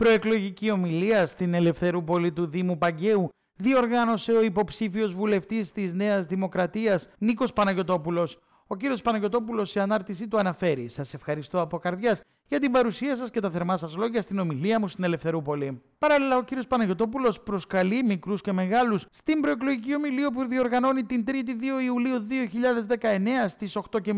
Προεκλογική ομιλία στην Ελευθερού Πόλη του Δήμου Παγκαίου διοργάνωσε ο υποψήφιος βουλευτής της Νέας Δημοκρατίας Νίκος Παναγιωτόπουλος, ο κύριος Παναγιοτόπουλο σε ανάρτησή του αναφέρει: Σας ευχαριστώ από καρδιάς για την παρουσία σας και τα θερμά σας λόγια στην ομιλία μου στην Ελευθερούπολη. Παράλληλα, ο κύριος Παναγιοτόπουλο προσκαλεί μικρούς και μεγάλους στην προεκλογική ομιλία που διοργανώνει την 3η 2 Ιουλίου 2019 στι 8.30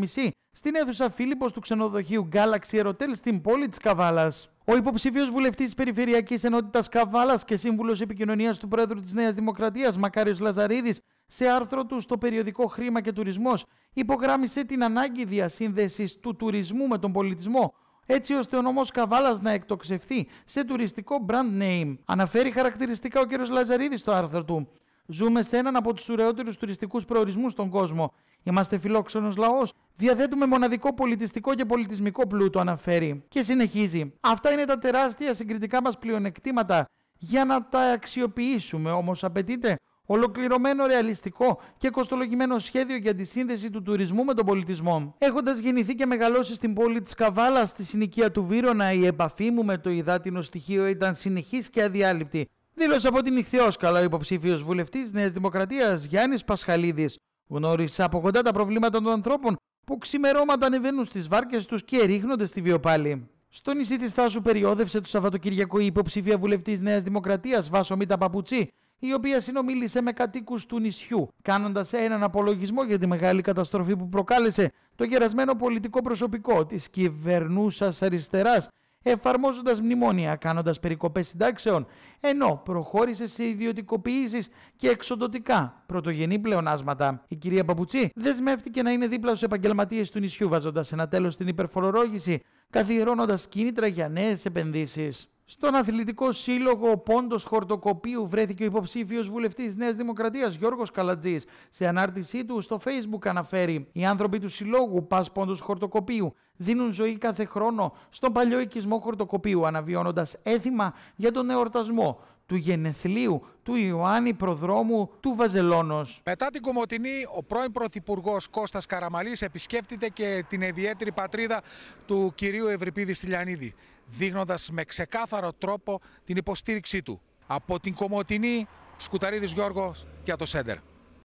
στην αίθουσα Φίλιππος του ξενοδοχείου Galaxy Aerotel στην πόλη της Καβάλας. Ο υποψήφιο βουλευτής της Περιφερειακής Ενότητας Καβάλας και σύμβουλος επικοινωνίας του Πρόεδρου της Νέας Δημοκρατίας, Μακάριος Λαζαρίδης, σε άρθρο του στο περιοδικό Χρήμα και τουρισμός υπογράμμισε την ανάγκη διασύνδεσης του τουρισμού με τον πολιτισμό, έτσι ώστε ο νόμο Καβάλας να εκτοξευθεί σε τουριστικό brand name. Αναφέρει χαρακτηριστικά ο κ. Λαζαρίδης στο άρθρο του. Ζούμε σε έναν από τους ουραιότερου τουριστικούς προορισμούς στον κόσμο. Είμαστε φιλόξενος λαός. Διαθέτουμε μοναδικό πολιτιστικό και πολιτισμικό πλούτο, αναφέρει. Και συνεχίζει. Αυτά είναι τα τεράστια συγκριτικά μας πλεονεκτήματα. Για να τα αξιοποιήσουμε όμως, απαιτείται Ολοκληρωμένο, ρεαλιστικό και κοστολογημένο σχέδιο για τη σύνδεση του τουρισμού με τον πολιτισμό. Έχοντας γεννηθεί και μεγαλώσει στην πόλη της Καβάλας, στη συνοικία του Βύρονα, η επαφή μου με το υδάτινο στοιχείο ήταν συνεχής και αδιάλειπτη. Δήλωσε από την Ιχθιόσκαλα ο υποψήφιος βουλευτής Νέας Δημοκρατίας Γιάννης Πασχαλίδης. Γνώρισε από κοντά τα προβλήματα των ανθρώπων που ξημερώματα ανεβαίνουν στις βάρκες τους και ρίχνονται στη βιοπάλη. Στο νησί της Θάσου περιόδευσε το Σαββατοκύριακο η υποψήφια βουλευτής Νέας Δημοκρατίας Βάσο Μίτα Παπουτσί, η οποία συνομίλησε με κατοίκους του νησιού, κάνοντας έναν απολογισμό για τη μεγάλη καταστροφή που προκάλεσε το γερασμένο πολιτικό προσωπικό της κυβερνούσας αριστεράς, εφαρμόζοντας μνημόνια, κάνοντας περικοπές συντάξεων, ενώ προχώρησε σε ιδιωτικοποιήσεις και εξοδοτικά πρωτογενή πλεονάσματα. Η κυρία Παπουτσή δεσμεύτηκε να είναι δίπλα στους επαγγελματίες του νησιού, βάζοντας ένα τέλος στην υπερφορολόγηση, καθιερώνοντας κίνητρα για νέες επενδύσεις. Στον Αθλητικό Σύλλογο Πόντος Χορτοκοπίου βρέθηκε ο υποψήφιος βουλευτής Νέας Δημοκρατίας Γιώργος Καλατζής. Σε ανάρτησή του στο Facebook αναφέρει: Οι άνθρωποι του Συλλόγου Πας Πόντος Χορτοκοπίου δίνουν ζωή κάθε χρόνο στον παλιό οικισμό χορτοκοπίου, αναβιώνοντας έθιμα για τον εορτασμό του γενεθλίου του Ιωάννη Προδρόμου του Βαζελόνος. Μετά την Κομωτινή, ο πρώην Πρωθυπουργός Κώστας Καραμαλής επισκέφτηκε και την ιδιαίτερη πατρίδα του κυρίου Ευρυπίδη Στυλιανίδη δείχνοντας με ξεκάθαρο τρόπο την υποστήριξή του. Από την Κομωτινή, Σκουταρίδης Γιώργος για το Σέντερ.